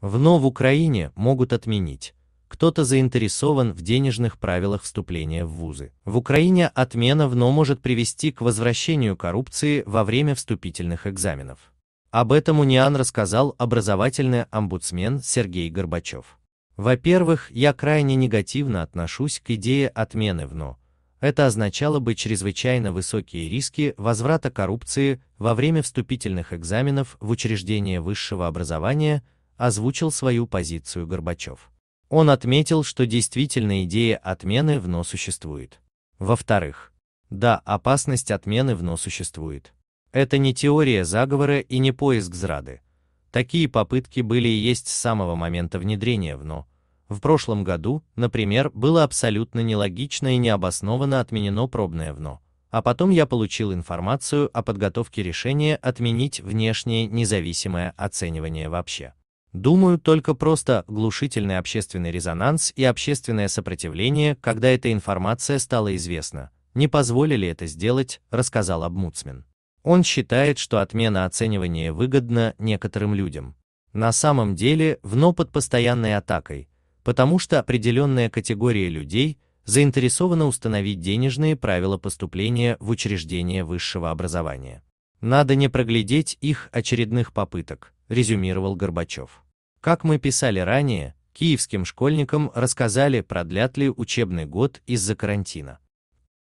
Вновь в Украине могут отменить. Кто-то заинтересован в денежных правилах вступления в вузы. В Украине отмена ВНО может привести к возвращению коррупции во время вступительных экзаменов. Об этом УНИАН рассказал образовательный омбудсмен Сергей Горбачев. Во-первых, я крайне негативно отношусь к идее отмены ВНО. Это означало бы чрезвычайно высокие риски возврата коррупции во время вступительных экзаменов в учреждения высшего образования – озвучил свою позицию Горбачев. Он отметил, что действительно идея отмены вно существует. Во-вторых, да, опасность отмены вно существует. Это не теория заговора и не поиск зрады. Такие попытки были и есть с самого момента внедрения вно. В прошлом году, например, было абсолютно нелогично и необоснованно отменено пробное вно. А потом я получил информацию о подготовке решения отменить внешнее независимое оценивание вообще. Думаю, только просто глушительный общественный резонанс и общественное сопротивление, когда эта информация стала известна, не позволили это сделать, рассказал Обмуцмен. Он считает, что отмена оценивания выгодна некоторым людям. На самом деле, вно под постоянной атакой, потому что определенная категория людей заинтересована установить денежные правила поступления в учреждения высшего образования. Надо не проглядеть их очередных попыток, резюмировал Горбачев. Как мы писали ранее, киевским школьникам рассказали, продлят ли учебный год из-за карантина.